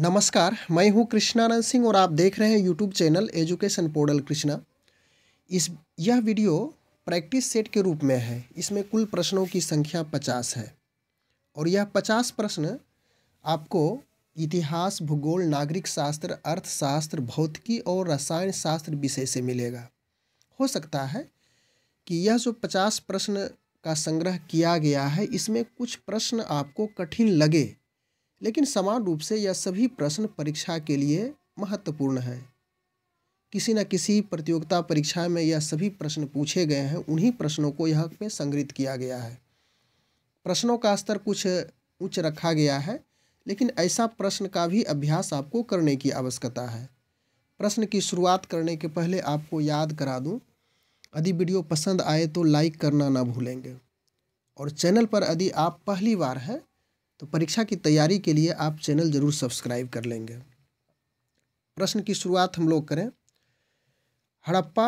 नमस्कार मैं हूं कृष्णानंद सिंह और आप देख रहे हैं YouTube channel education portal Krishna इस यह वीडियो प्रैक्टिस सेट के रूप में है इसमें कुल प्रश्नों की संख्या पचास है और यह पचास प्रश्न आपको इतिहास भूगोल नागरिक शास्त्र अर्थशास्त्र भौतिकी और रसायन शास्त्र विषय से मिलेगा हो सकता है कि यह जो पचास प्रश्न का संग्रह किया गया है इसमें कुछ प्रश्न आपको कठिन लगे लेकिन समान रूप से यह सभी प्रश्न परीक्षा के लिए महत्वपूर्ण है किसी न किसी प्रतियोगिता परीक्षा में यह सभी प्रश्न पूछे गए हैं उन्हीं प्रश्नों को यह पे संग्रहित किया गया है प्रश्नों का स्तर कुछ उच्च रखा गया है लेकिन ऐसा प्रश्न का भी अभ्यास आपको करने की आवश्यकता है प्रश्न की शुरुआत करने के पहले आपको याद करा दूं यदि वीडियो पसंद आए तो लाइक करना ना भूलेंगे और चैनल पर यदि आप पहली बार हैं तो परीक्षा की तैयारी के लिए आप चैनल ज़रूर सब्सक्राइब कर लेंगे प्रश्न की शुरुआत हम लोग करें हड़प्पा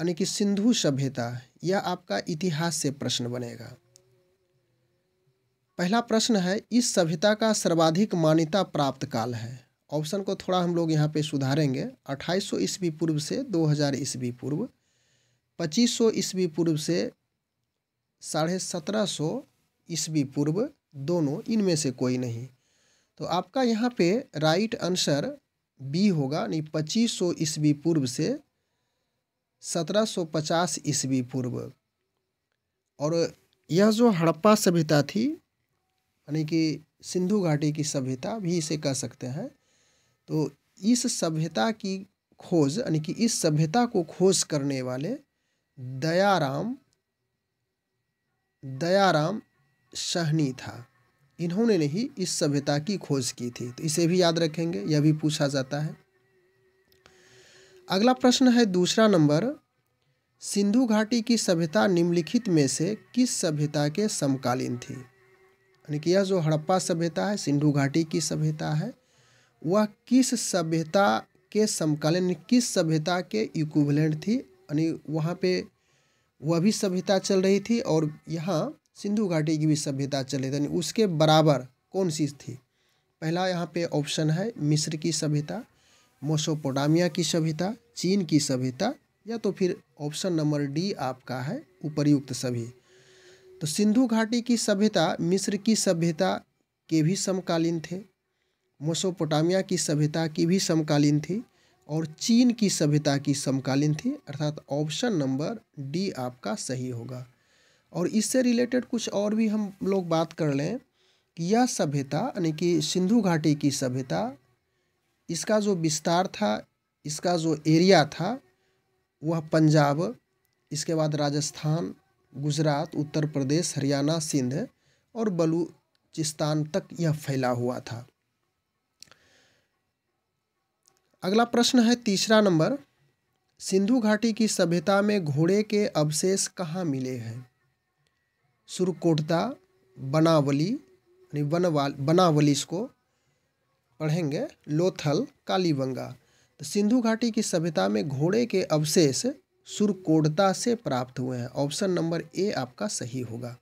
यानी कि सिंधु सभ्यता यह आपका इतिहास से प्रश्न बनेगा पहला प्रश्न है इस सभ्यता का सर्वाधिक मान्यता प्राप्त काल है ऑप्शन को थोड़ा हम लोग यहाँ पे सुधारेंगे 2800 ईस्वी पूर्व से 2000 ईस्वी पूर्व 2500 ईस्वी पूर्व से साढ़े सत्रह सौ ईस्वी पूर्व दोनों इनमें से कोई नहीं तो आपका यहाँ पे राइट आंसर बी होगा यानी पच्चीस सौ ईस्वी पूर्व से सत्रह सौ पचास ईस्वी पूर्व और यह जो हड़प्पा सभ्यता थी यानी कि सिंधु घाटी की सभ्यता भी इसे कह सकते हैं तो इस सभ्यता की खोज यानी कि इस सभ्यता को खोज करने वाले दयाराम दयाराम सहनी था इन्होंने नहीं इस सभ्यता की खोज की थी तो इसे भी याद रखेंगे यह भी पूछा जाता है अगला प्रश्न है दूसरा नंबर सिंधु घाटी की सभ्यता निम्नलिखित में से किस सभ्यता के समकालीन थी यानी कि यह जो हड़प्पा सभ्यता है सिंधु घाटी की सभ्यता है वह किस सभ्यता के समकालीन किस सभ्यता के इक्विवेलेंट थी यानी वहाँ पे वह भी सभ्यता चल रही थी और यहाँ सिंधु घाटी की भी सभ्यता चले थे उसके बराबर कौन सी थी पहला यहाँ पे ऑप्शन है मिस्र की सभ्यता मोसोपोटामिया की सभ्यता चीन की सभ्यता या तो फिर ऑप्शन नंबर डी आपका है उपरयुक्त सभी तो सिंधु घाटी की सभ्यता मिस्र की सभ्यता के भी समकालीन थे मोसोपोटामिया की सभ्यता की भी समकालीन थी और चीन की सभ्यता की समकालीन थी अर्थात ऑप्शन नंबर डी आपका सही होगा और इससे रिलेटेड कुछ और भी हम लोग बात कर लें कि यह सभ्यता यानी कि सिंधु घाटी की सभ्यता इसका जो विस्तार था इसका जो एरिया था वह पंजाब इसके बाद राजस्थान गुजरात उत्तर प्रदेश हरियाणा सिंध और बलूचिस्तान तक यह फैला हुआ था अगला प्रश्न है तीसरा नंबर सिंधु घाटी की सभ्यता में घोड़े के अवशेष कहाँ मिले हैं सुरकोटता बनावली यानी बनवाल बनावली इसको पढ़ेंगे लोथल कालीबंगा तो सिंधु घाटी की सभ्यता में घोड़े के अवशेष सुरकोटता से प्राप्त हुए हैं ऑप्शन नंबर ए आपका सही होगा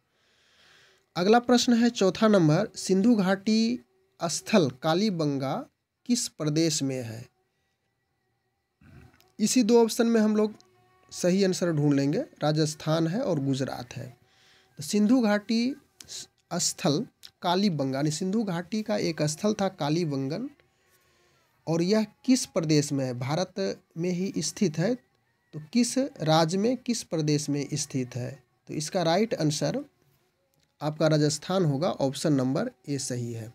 अगला प्रश्न है चौथा नंबर सिंधु घाटी स्थल कालीबंगा किस प्रदेश में है इसी दो ऑप्शन में हम लोग सही आंसर ढूंढ लेंगे राजस्थान है और गुजरात है तो सिंधु घाटी स्थल यानी सिंधु घाटी का एक स्थल था कालीबंगन और यह किस प्रदेश में है भारत में ही स्थित है तो किस राज्य में किस प्रदेश में स्थित है तो इसका राइट आंसर आपका राजस्थान होगा ऑप्शन नंबर ए सही है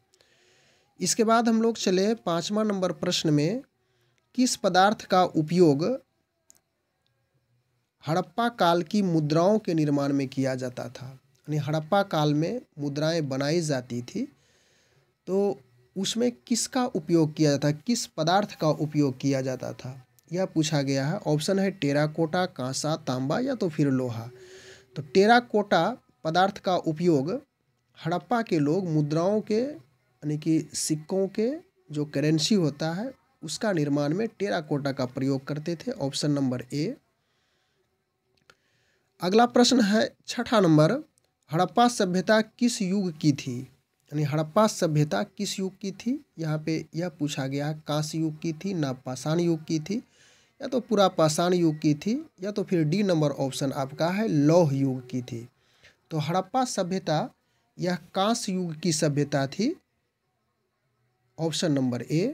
इसके बाद हम लोग चले पाँचवा नंबर प्रश्न में किस पदार्थ का उपयोग हड़प्पा काल की मुद्राओं के निर्माण में किया जाता था यानी हड़प्पा काल में मुद्राएं बनाई जाती थी तो उसमें किसका उपयोग किया जाता किस पदार्थ का उपयोग किया जाता था यह पूछा गया है ऑप्शन है टेराकोटा कांसा तांबा या तो फिर लोहा तो टेराकोटा पदार्थ का उपयोग हड़प्पा के लोग मुद्राओं के यानी कि सिक्कों के जो करेंसी होता है उसका निर्माण में टेराकोटा का प्रयोग करते थे ऑप्शन नंबर ए अगला प्रश्न है छठा नंबर हड़प्पा सभ्यता किस युग की थी यानी हड़प्पा सभ्यता किस युग की थी यहाँ पे यह पूछा गया है कांस्य युग की थी नापाषाण युग की थी या तो पूरा पाषाण युग की थी या तो फिर डी नंबर ऑप्शन आपका है लौह युग की थी तो हड़प्पा सभ्यता यह कांस्य युग की सभ्यता थी ऑप्शन नंबर ए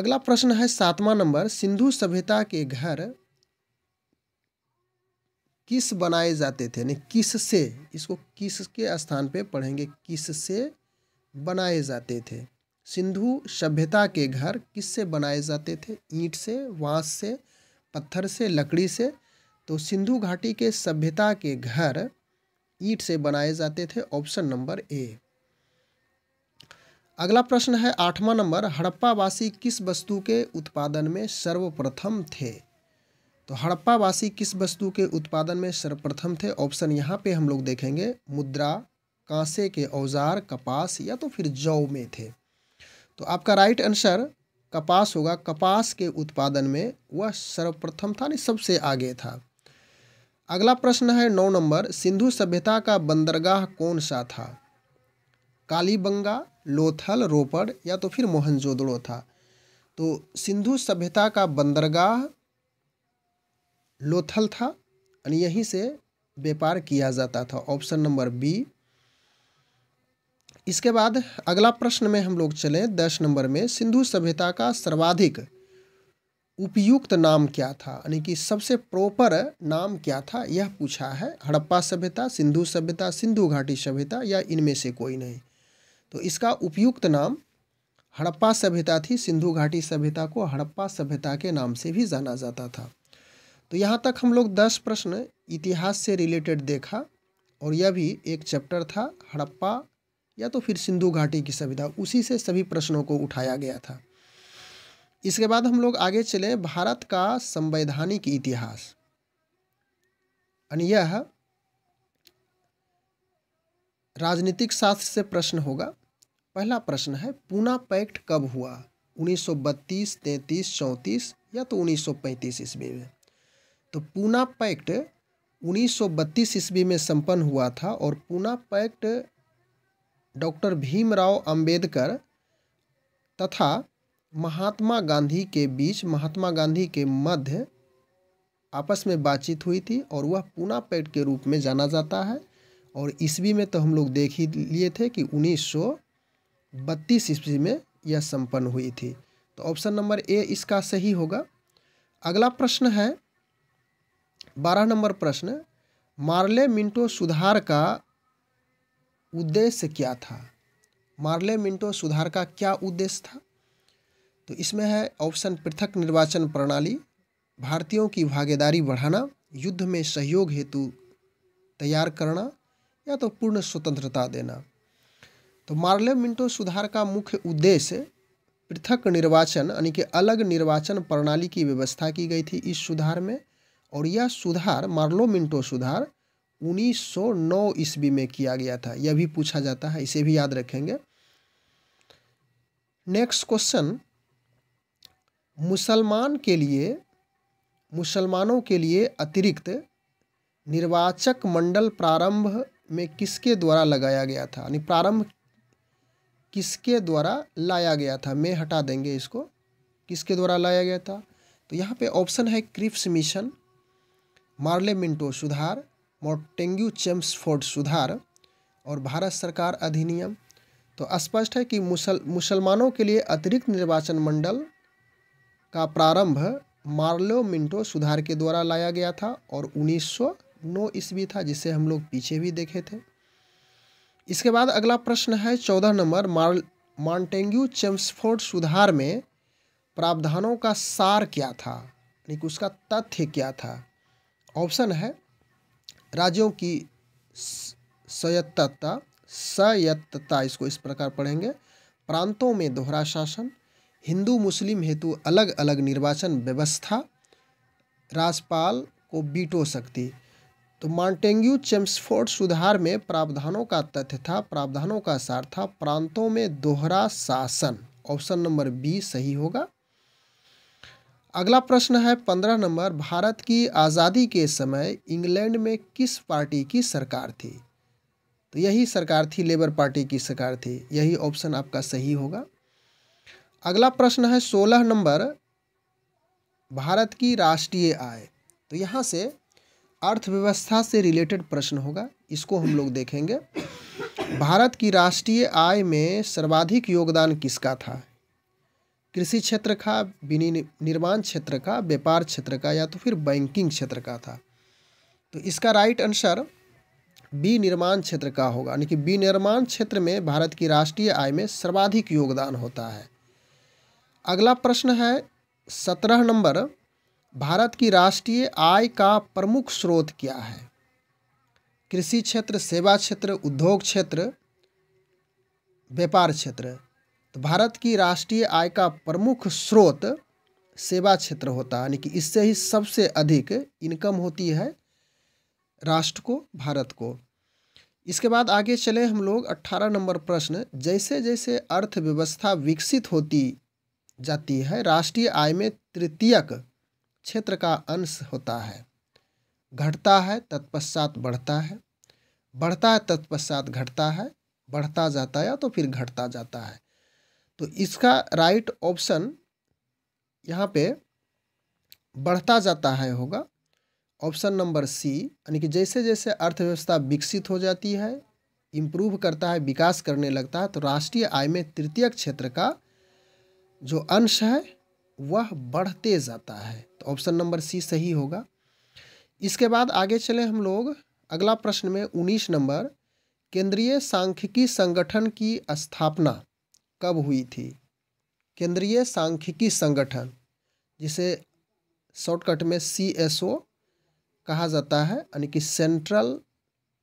अगला प्रश्न है सातवां नंबर सिंधु सभ्यता के घर किस बनाए जाते थे यानी किस से इसको किस के स्थान पे पढ़ेंगे किस से बनाए जाते थे सिंधु सभ्यता के घर किस से बनाए जाते थे ईंट से वाँस से पत्थर से लकड़ी से तो सिंधु घाटी के सभ्यता के घर ईंट से बनाए जाते थे ऑप्शन नंबर ए अगला प्रश्न है आठवां नंबर हड़प्पावासी किस वस्तु के उत्पादन में सर्वप्रथम थे तो हड़प्पावासी किस वस्तु के उत्पादन में सर्वप्रथम थे ऑप्शन यहाँ पे हम लोग देखेंगे मुद्रा कांसे के औजार कपास या तो फिर जौ में थे तो आपका राइट आंसर कपास होगा कपास के उत्पादन में वह सर्वप्रथम था नहीं सबसे आगे था अगला प्रश्न है नौ नंबर सिंधु सभ्यता का बंदरगाह कौन सा था कालीबंगा लोथल रोपड़ या तो फिर मोहनजोदड़ो था तो सिंधु सभ्यता का बंदरगाह लोथल था और यहीं से व्यापार किया जाता था ऑप्शन नंबर बी इसके बाद अगला प्रश्न में हम लोग चलें दस नंबर में सिंधु सभ्यता का सर्वाधिक उपयुक्त नाम क्या था यानी कि सबसे प्रॉपर नाम क्या था यह पूछा है हड़प्पा सभ्यता सिंधु सभ्यता सिंधु घाटी सभ्यता या इनमें से कोई नहीं तो इसका उपयुक्त नाम हड़प्पा सभ्यता थी सिंधु घाटी सभ्यता को हड़प्पा सभ्यता के नाम से भी जाना जाता था तो यहाँ तक हम लोग दस प्रश्न इतिहास से रिलेटेड देखा और यह भी एक चैप्टर था हड़प्पा या तो फिर सिंधु घाटी की सभ्यता उसी से सभी प्रश्नों को उठाया गया था इसके बाद हम लोग आगे चले भारत का संवैधानिक इतिहास यह राजनीतिक शास्त्र से प्रश्न होगा पहला प्रश्न है पूना पैक्ट कब हुआ 1932, 33, 34 या तो 1935 ईस्वी में तो पूना पैक्ट 1932 ईस्वी में संपन्न हुआ था और पूना पैक्ट डॉक्टर भीमराव अंबेडकर तथा महात्मा गांधी के बीच महात्मा गांधी के मध्य आपस में बातचीत हुई थी और वह पूना पैक्ट के रूप में जाना जाता है और ईस्वी में तो हम लोग देख ही लिए थे कि 1932 ईस्वी में यह संपन्न हुई थी तो ऑप्शन नंबर ए इसका सही होगा अगला प्रश्न है बारह नंबर प्रश्न मार्ले मिंटो सुधार का उद्देश्य क्या था मार्ले मिंटो सुधार का क्या उद्देश्य था तो इसमें है ऑप्शन पृथक निर्वाचन प्रणाली भारतीयों की भागीदारी बढ़ाना युद्ध में सहयोग हेतु तैयार करना या तो पूर्ण स्वतंत्रता देना तो मार्ले मिंटो सुधार का मुख्य उद्देश्य पृथक निर्वाचन यानी कि अलग निर्वाचन प्रणाली की व्यवस्था की गई थी इस सुधार में और यह सुधार मार्लो मिंटो सुधार 1909 ईस्वी में किया गया था यह भी पूछा जाता है इसे भी याद रखेंगे नेक्स्ट क्वेश्चन मुसलमान के लिए मुसलमानों के लिए अतिरिक्त निर्वाचक मंडल प्रारंभ में किसके द्वारा लगाया गया था यानी प्रारंभ किसके द्वारा लाया गया था मैं हटा देंगे इसको किसके द्वारा लाया गया था तो यहाँ पे ऑप्शन है क्रिप्स मिशन मार्ले मिंटो सुधार मोटेंग्यू चेम्सफोर्ड सुधार और भारत सरकार अधिनियम तो स्पष्ट है कि मुसल मुसलमानों के लिए अतिरिक्त निर्वाचन मंडल का प्रारंभ मार्लो मिंटो सुधार के द्वारा लाया गया था और 1909 ईस्वी था जिसे हम लोग पीछे भी देखे थे इसके बाद अगला प्रश्न है चौदह नंबर मार मॉन्टेंग्यू चेम्सफोर्ड सुधार में प्रावधानों का सार क्या था यानी कि उसका तथ्य क्या था ऑप्शन है राज्यों की सयत्तता सयत्तता इसको इस प्रकार पढ़ेंगे प्रांतों में दोहरा शासन हिंदू मुस्लिम हेतु अलग अलग निर्वाचन व्यवस्था राजपाल को बीटो शक्ति तो मॉन्टेंग्यू चेम्सफोर्ड सुधार में प्रावधानों का तथ्य था प्रावधानों का सार था प्रांतों में दोहरा शासन ऑप्शन नंबर बी सही होगा अगला प्रश्न है पंद्रह नंबर भारत की आज़ादी के समय इंग्लैंड में किस पार्टी की सरकार थी तो यही सरकार थी लेबर पार्टी की सरकार थी यही ऑप्शन आपका सही होगा अगला प्रश्न है सोलह नंबर भारत की राष्ट्रीय आय तो यहाँ से अर्थव्यवस्था से रिलेटेड प्रश्न होगा इसको हम लोग देखेंगे भारत की राष्ट्रीय आय में सर्वाधिक योगदान किसका था कृषि क्षेत्र का विनिर्माण क्षेत्र का व्यापार क्षेत्र का या तो फिर बैंकिंग क्षेत्र का था तो इसका राइट आंसर विनिर्माण क्षेत्र का होगा यानी कि विनिर्माण क्षेत्र में भारत की राष्ट्रीय आय में सर्वाधिक योगदान होता है अगला प्रश्न है सत्रह नंबर भारत की राष्ट्रीय आय का प्रमुख स्रोत क्या है कृषि क्षेत्र सेवा क्षेत्र उद्योग क्षेत्र व्यापार क्षेत्र तो भारत की राष्ट्रीय आय का प्रमुख स्रोत सेवा क्षेत्र होता है यानी कि इससे ही सबसे अधिक इनकम होती है राष्ट्र को भारत को इसके बाद आगे चले हम लोग अट्ठारह नंबर प्रश्न जैसे जैसे अर्थव्यवस्था विकसित होती जाती है राष्ट्रीय आय में तृतीयक क्षेत्र का अंश होता है घटता है तत्पश्चात बढ़ता है बढ़ता है तत्पश्चात घटता है बढ़ता जाता है या तो फिर घटता जाता है तो इसका राइट ऑप्शन यहाँ पे बढ़ता जाता है होगा ऑप्शन नंबर सी यानी कि जैसे जैसे अर्थव्यवस्था विकसित हो जाती है इम्प्रूव करता है विकास करने लगता है तो राष्ट्रीय आय में तृतीय क्षेत्र का जो अंश है वह बढ़ते जाता है तो ऑप्शन नंबर सी सही होगा इसके बाद आगे चले हम लोग अगला प्रश्न में उन्नीस नंबर केंद्रीय सांख्यिकी संगठन की स्थापना कब हुई थी केंद्रीय सांख्यिकी संगठन जिसे शॉर्टकट में सी एस ओ कहा जाता है यानी कि सेंट्रल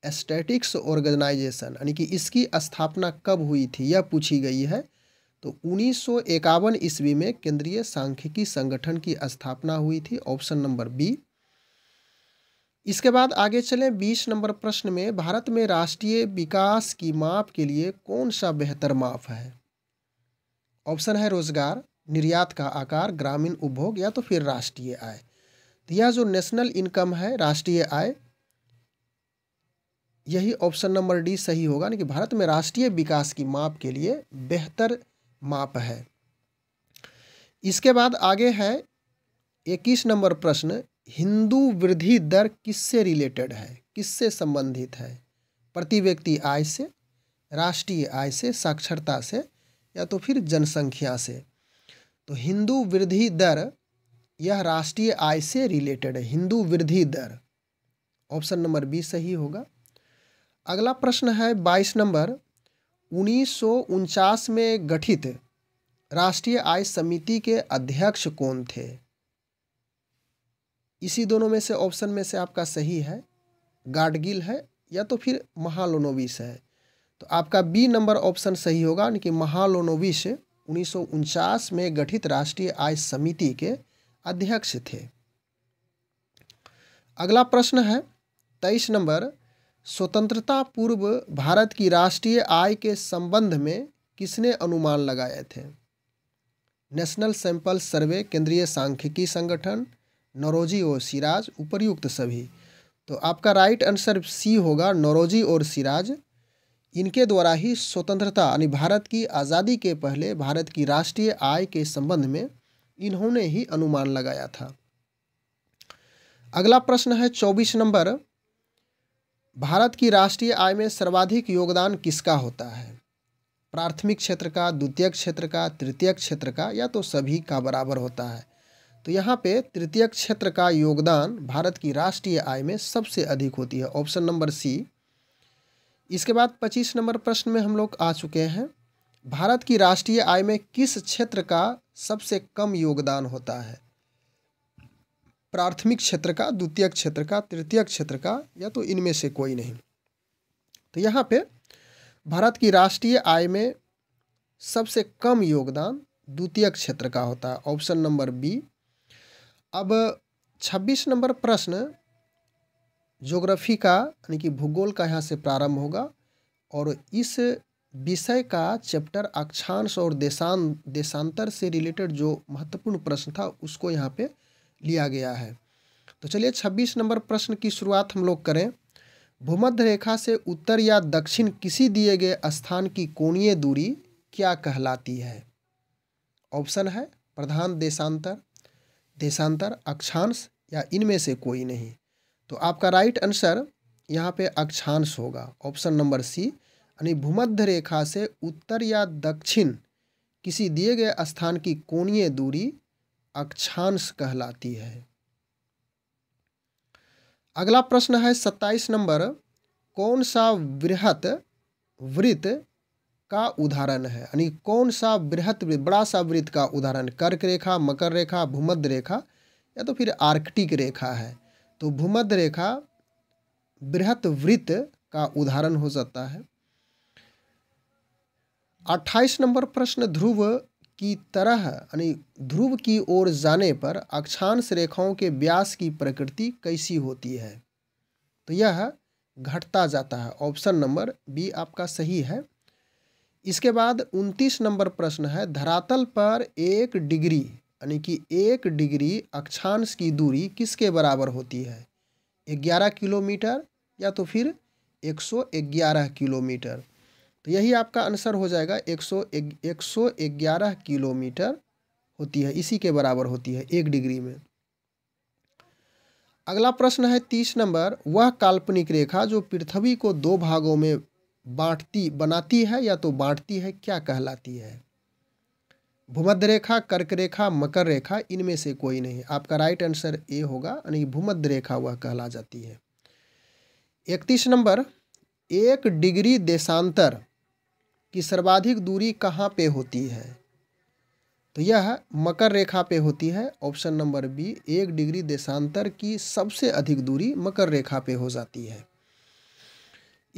एस्टेटिक्स ऑर्गेनाइजेशन यानी कि इसकी स्थापना कब हुई थी यह पूछी गई है तो उन्नीस ईस्वी में केंद्रीय सांख्यिकी संगठन की स्थापना हुई थी ऑप्शन नंबर बी इसके बाद आगे चलें बीस नंबर प्रश्न में भारत में राष्ट्रीय विकास की माप के लिए कौन सा बेहतर माप है ऑप्शन है रोजगार निर्यात का आकार ग्रामीण उपभोग या तो फिर राष्ट्रीय आय तो यह जो नेशनल इनकम है राष्ट्रीय आय यही ऑप्शन नंबर डी सही होगा यानी कि भारत में राष्ट्रीय विकास की माप के लिए बेहतर माप है इसके बाद आगे है इक्कीस नंबर प्रश्न हिंदू वृद्धि दर किससे रिलेटेड है किससे संबंधित है प्रति व्यक्ति आय से राष्ट्रीय आय से साक्षरता से या तो फिर जनसंख्या से तो हिंदू वृद्धि दर यह राष्ट्रीय आय से रिलेटेड है हिंदू वृद्धि दर ऑप्शन नंबर बी सही होगा अगला प्रश्न है बाईस नंबर उन्नीस में गठित राष्ट्रीय आय समिति के अध्यक्ष कौन थे इसी दोनों में से ऑप्शन में से आपका सही है गाडगिल है या तो फिर महालोनोविस है तो आपका बी नंबर ऑप्शन सही होगा यानी कि महालोनोविश उन्नीस में गठित राष्ट्रीय आय समिति के अध्यक्ष थे अगला प्रश्न है तेईस नंबर स्वतंत्रता पूर्व भारत की राष्ट्रीय आय के संबंध में किसने अनुमान लगाए थे नेशनल सैंपल सर्वे केंद्रीय सांख्यिकी संगठन नरोजी और सिराज उपर्युक्त सभी तो आपका राइट आंसर सी होगा नरोजी और सिराज इनके द्वारा ही स्वतंत्रता यानी भारत की आज़ादी के पहले भारत की राष्ट्रीय आय के संबंध में इन्होंने ही अनुमान लगाया था अगला प्रश्न है चौबीस नंबर भारत की राष्ट्रीय आय में सर्वाधिक योगदान किसका होता है प्राथमिक क्षेत्र का द्वितीय क्षेत्र का तृतीय क्षेत्र का या तो सभी का बराबर होता है तो यहाँ पे तृतीय क्षेत्र का योगदान भारत की राष्ट्रीय आय में सबसे अधिक होती है ऑप्शन नंबर सी इसके बाद पच्चीस नंबर प्रश्न में हम लोग आ चुके हैं भारत की राष्ट्रीय आय में किस क्षेत्र का सबसे कम योगदान होता है प्राथमिक क्षेत्र का द्वितीय क्षेत्र का तृतीय क्षेत्र का या तो इनमें से कोई नहीं तो यहाँ पे भारत की राष्ट्रीय आय में सबसे कम योगदान द्वितीय क्षेत्र का होता है ऑप्शन नंबर बी अब 26 नंबर प्रश्न ज्योग्राफी का यानी कि भूगोल का यहाँ से प्रारंभ होगा और इस विषय का चैप्टर अक्षांश और देशान देशांतर से रिलेटेड जो महत्वपूर्ण प्रश्न था उसको यहाँ पे लिया गया है तो चलिए छब्बीस नंबर प्रश्न की शुरुआत हम लोग करें भूमध्य रेखा से उत्तर या दक्षिण किसी दिए गए स्थान की कोणीय दूरी क्या कहलाती है ऑप्शन है प्रधान देशांतर देशांतर अक्षांश या इनमें से कोई नहीं तो आपका राइट आंसर यहाँ पे अक्षांश होगा ऑप्शन नंबर सी यानी भूमध्य रेखा से उत्तर या दक्षिण किसी दिए गए स्थान की कोणीय दूरी अक्षांश कहलाती है अगला प्रश्न है सत्ताईस नंबर कौन सा वृहत वृत्त का उदाहरण है यानी कौन सा बृहत बड़ा सा वृत्त का उदाहरण कर्क रेखा मकर रेखा भूमध्य रेखा या तो फिर आर्कटिक रेखा है तो भूमध्य रेखा बृहत वृत्त का उदाहरण हो जाता है अट्ठाईस नंबर प्रश्न ध्रुव की तरह यानी ध्रुव की ओर जाने पर अक्षांश रेखाओं के व्यास की प्रकृति कैसी होती है तो यह घटता जाता है ऑप्शन नंबर बी आपका सही है इसके बाद उनतीस नंबर प्रश्न है धरातल पर एक डिग्री यानी कि एक डिग्री अक्षांश की दूरी किसके बराबर होती है ग्यारह किलोमीटर या तो फिर एक सौ ग्यारह किलोमीटर तो यही आपका आंसर हो जाएगा एक सौ एक सौ ग्यारह किलोमीटर होती है इसी के बराबर होती है एक डिग्री में अगला प्रश्न है तीस नंबर वह काल्पनिक रेखा जो पृथ्वी को दो भागों में बांटती बनाती है या तो बांटती है क्या कहलाती है भूमध्य रेखा कर्क रेखा मकर रेखा इनमें से कोई नहीं आपका राइट आंसर ए होगा यानी भूमध्य रेखा वह कहला जाती है इकतीस नंबर एक डिग्री देशांतर की सर्वाधिक दूरी कहाँ पे होती है तो यह मकर रेखा पे होती है ऑप्शन नंबर बी एक डिग्री देशांतर की सबसे अधिक दूरी मकर रेखा पे हो जाती है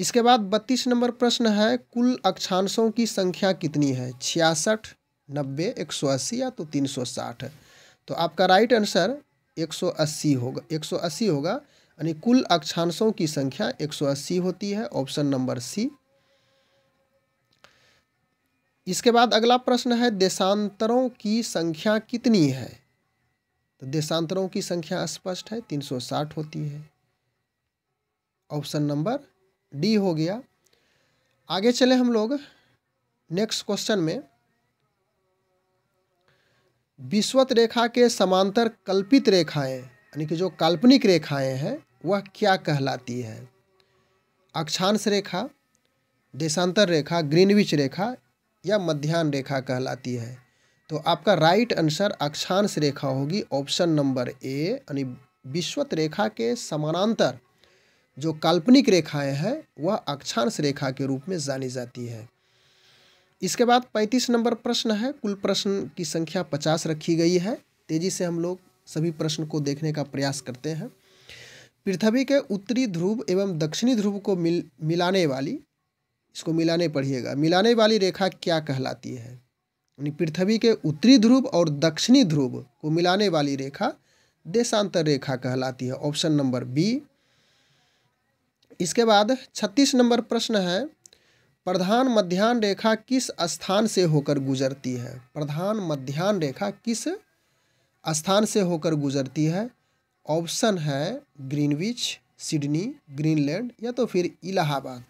इसके बाद बत्तीस नंबर प्रश्न है कुल अक्षांशों की संख्या कितनी है छियासठ नब्बे एक सौ अस्सी या तो तीन सौ साठ तो आपका राइट आंसर एक सौ अस्सी होगा एक सौ अस्सी होगा यानी कुल अक्षांशों की संख्या एक सौ अस्सी होती है ऑप्शन नंबर सी इसके बाद अगला प्रश्न है देशांतरों की संख्या कितनी है तो देशांतरों की संख्या स्पष्ट है तीन सौ साठ होती है ऑप्शन नंबर डी हो गया आगे चले हम लोग नेक्स्ट क्वेश्चन में विश्वत रेखा के समांतर कल्पित रेखाएं यानी कि जो काल्पनिक रेखाएं हैं वह क्या कहलाती है अक्षांश रेखा देशांतर रेखा ग्रीनविच रेखा या मध्यान्ह रेखा कहलाती है तो आपका राइट आंसर अक्षांश रेखा होगी ऑप्शन नंबर ए यानी विश्वत रेखा के समानांतर जो काल्पनिक रेखाएं हैं वह अक्षांश रेखा के रूप में जानी जाती है इसके बाद पैंतीस नंबर प्रश्न है कुल प्रश्न की संख्या पचास रखी गई है तेजी से हम लोग सभी प्रश्न को देखने का प्रयास करते हैं पृथ्वी के उत्तरी ध्रुव एवं दक्षिणी ध्रुव को मिल मिलाने वाली इसको मिलाने पढ़िएगा मिलाने वाली रेखा क्या कहलाती है यानी पृथ्वी के उत्तरी ध्रुव और दक्षिणी ध्रुव को मिलाने वाली रेखा देशांतर रेखा कहलाती है ऑप्शन नंबर बी इसके बाद छत्तीस नंबर प्रश्न है प्रधान मध्यान्ह रेखा किस स्थान से होकर गुजरती है प्रधान मध्यान्ह रेखा किस स्थान से होकर गुजरती है ऑप्शन है ग्रीनविच सिडनी ग्रीनलैंड या तो फिर इलाहाबाद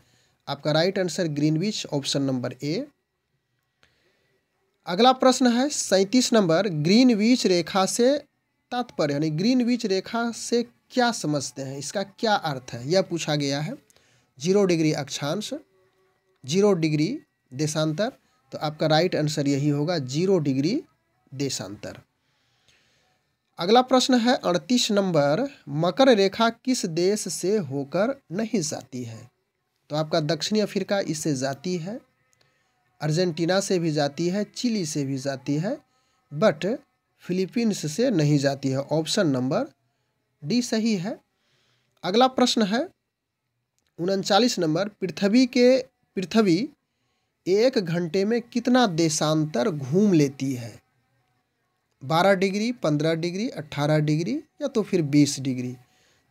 आपका right answer Greenwich option number A अगला प्रश्न है सैंतीस नंबर ग्रीनविच रेखा से तात्पर्य यानी ग्रीनविच रेखा से क्या समझते हैं इसका क्या अर्थ है यह पूछा गया है जीरो डिग्री अक्षांश जीरो डिग्री देशांतर तो आपका राइट आंसर यही होगा जीरो डिग्री देशांतर अगला प्रश्न है अड़तीस नंबर मकर रेखा किस देश से होकर नहीं जाती है तो आपका दक्षिणी अफ्रीका इससे जाती है अर्जेंटीना से भी जाती है चिली से भी जाती है बट फिलीपींस से नहीं जाती है ऑप्शन नंबर डी सही है अगला प्रश्न है उनचालीस नंबर पृथ्वी के पृथ्वी एक घंटे में कितना देशांतर घूम लेती है बारह डिग्री पंद्रह डिग्री अट्ठारह डिग्री या तो फिर बीस डिग्री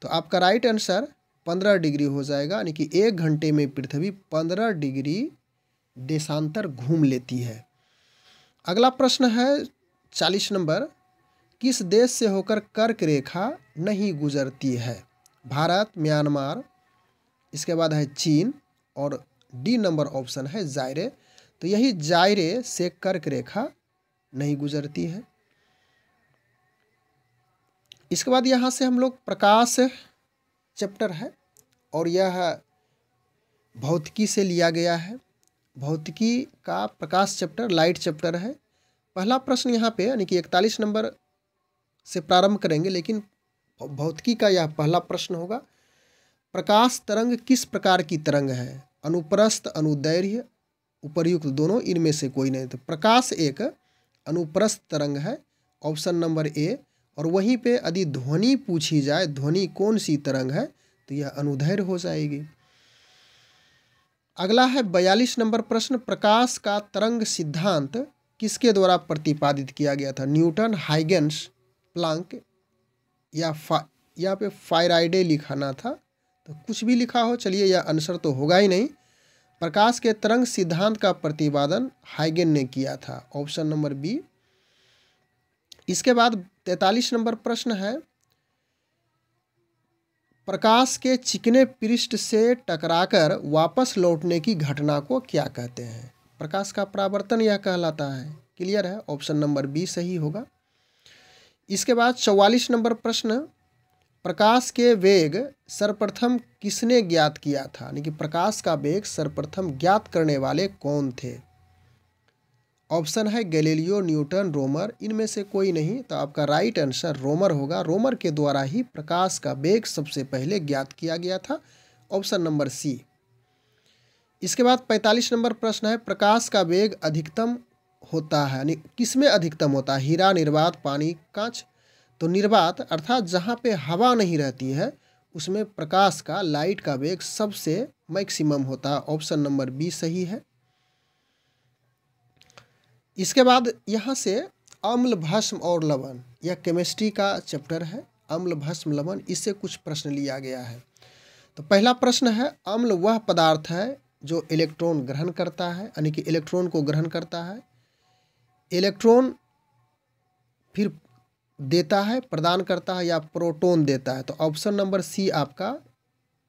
तो आपका राइट आंसर पंद्रह डिग्री हो जाएगा यानी कि एक घंटे में पृथ्वी पंद्रह डिग्री देशांतर घूम लेती है अगला प्रश्न है चालीस नंबर किस देश से होकर कर्क रेखा नहीं गुजरती है भारत म्यांमार इसके बाद है चीन और डी नंबर ऑप्शन है जायरे तो यही जायरे से कर्क रेखा नहीं गुजरती है इसके बाद यहाँ से हम लोग प्रकाश चैप्टर है और यह भौतिकी से लिया गया है भौतिकी का प्रकाश चैप्टर लाइट चैप्टर है पहला प्रश्न यहाँ पे यानी कि इकतालीस नंबर से प्रारंभ करेंगे लेकिन भौतिकी का यह पहला प्रश्न होगा प्रकाश तरंग किस प्रकार की तरंग है अनुप्रस्त अनुदैर्य उपर्युक्त दोनों इनमें से कोई नहीं तो प्रकाश एक अनुप्रस्थ तरंग है ऑप्शन नंबर ए और वहीं पे यदि ध्वनि पूछी जाए ध्वनि कौन सी तरंग है तो यह अनुधैर्य हो जाएगी अगला है बयालीस नंबर प्रश्न प्रकाश का तरंग सिद्धांत किसके द्वारा प्रतिपादित किया गया था न्यूटन हाइगेंस प्लांक या फा यहाँ पे फायराइडे लिखाना था तो कुछ भी लिखा हो चलिए यह आंसर तो होगा ही नहीं प्रकाश के तरंग सिद्धांत का प्रतिपादन हाइगेन ने किया था ऑप्शन नंबर बी इसके बाद तैतालीस नंबर प्रश्न है प्रकाश के चिकने पृष्ठ से टकराकर वापस लौटने की घटना को क्या कहते हैं प्रकाश का परावर्तन यह कहलाता है क्लियर है ऑप्शन नंबर बी सही होगा इसके बाद चौवालीस नंबर प्रश्न प्रकाश के वेग सर्वप्रथम किसने ज्ञात किया था यानी कि प्रकाश का वेग सर्वप्रथम ज्ञात करने वाले कौन थे ऑप्शन है गैलीलियो न्यूटन रोमर इनमें से कोई नहीं तो आपका राइट आंसर रोमर होगा रोमर के द्वारा ही प्रकाश का वेग सबसे पहले ज्ञात किया गया था ऑप्शन नंबर सी इसके बाद 45 नंबर प्रश्न है प्रकाश का वेग अधिकतम होता है यानी किसमें अधिकतम होता है हीरा निर्वात पानी कांच तो निर्वात अर्थात जहाँ पे हवा नहीं रहती है उसमें प्रकाश का लाइट का वेग सबसे मैक्सिमम होता है ऑप्शन नंबर बी सही है इसके बाद यहाँ से अम्ल भस्म और लवण यह केमिस्ट्री का चैप्टर है अम्ल भस्म लवण इससे कुछ प्रश्न लिया गया है तो पहला प्रश्न है अम्ल वह पदार्थ है जो इलेक्ट्रॉन ग्रहण करता है यानी कि इलेक्ट्रॉन को ग्रहण करता है इलेक्ट्रॉन फिर देता है प्रदान करता है या प्रोटोन देता है तो ऑप्शन नंबर सी आपका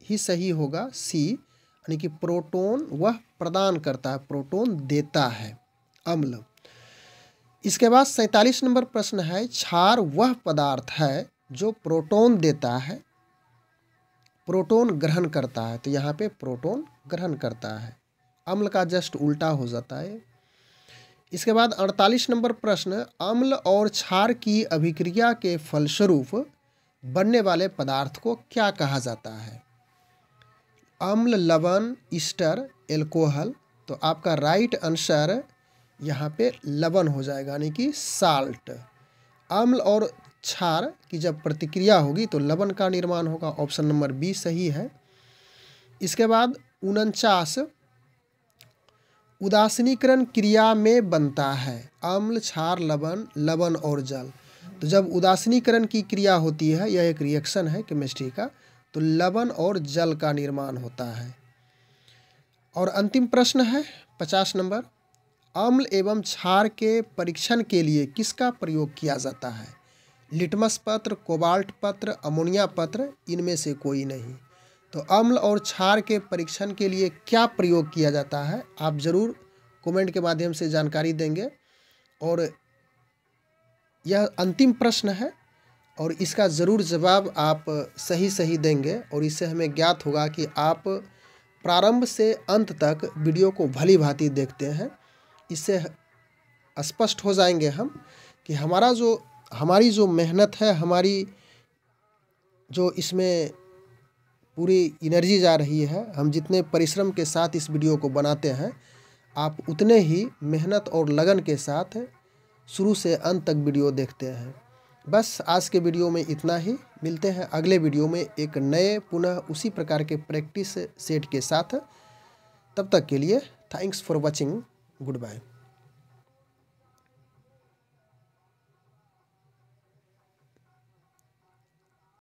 ही सही होगा सी यानी कि प्रोटोन वह प्रदान करता है प्रोटोन देता है अम्ल इसके बाद सैंतालीस नंबर प्रश्न है क्षार वह पदार्थ है जो प्रोटोन देता है प्रोटोन ग्रहण करता है तो यहाँ पे प्रोटोन ग्रहण करता है अम्ल का जस्ट उल्टा हो जाता है इसके बाद 48 नंबर प्रश्न अम्ल और क्षार की अभिक्रिया के फलस्वरूप बनने वाले पदार्थ को क्या कहा जाता है अम्ल लवण ईस्टर एल्कोहल तो आपका राइट आंसर यहाँ पे लवण हो जाएगा यानी कि साल्ट अम्ल और क्षार की जब प्रतिक्रिया होगी तो लवण का निर्माण होगा ऑप्शन नंबर बी सही है इसके बाद उनचास उदासनीकरण क्रिया में बनता है अम्ल क्षार लवण लवण और जल तो जब उदासनीकरण की क्रिया होती है यह एक रिएक्शन है केमिस्ट्री का तो लवण और जल का निर्माण होता है और अंतिम प्रश्न है पचास नंबर अम्ल एवं क्षार के परीक्षण के लिए किसका प्रयोग किया जाता है लिटमस पत्र कोबाल्ट पत्र अमोनिया पत्र इनमें से कोई नहीं तो अम्ल और क्षार के परीक्षण के लिए क्या प्रयोग किया जाता है आप ज़रूर कमेंट के माध्यम से जानकारी देंगे और यह अंतिम प्रश्न है और इसका ज़रूर जवाब आप सही सही देंगे और इससे हमें ज्ञात होगा कि आप प्रारंभ से अंत तक वीडियो को भली भांति देखते हैं इससे स्पष्ट हो जाएंगे हम कि हमारा जो हमारी जो मेहनत है हमारी जो इसमें पूरी इनर्जी जा रही है हम जितने परिश्रम के साथ इस वीडियो को बनाते हैं आप उतने ही मेहनत और लगन के साथ शुरू से अंत तक वीडियो देखते हैं बस आज के वीडियो में इतना ही मिलते हैं अगले वीडियो में एक नए पुनः उसी प्रकार के प्रैक्टिस सेट के साथ तब तक के लिए thanks for watching good bye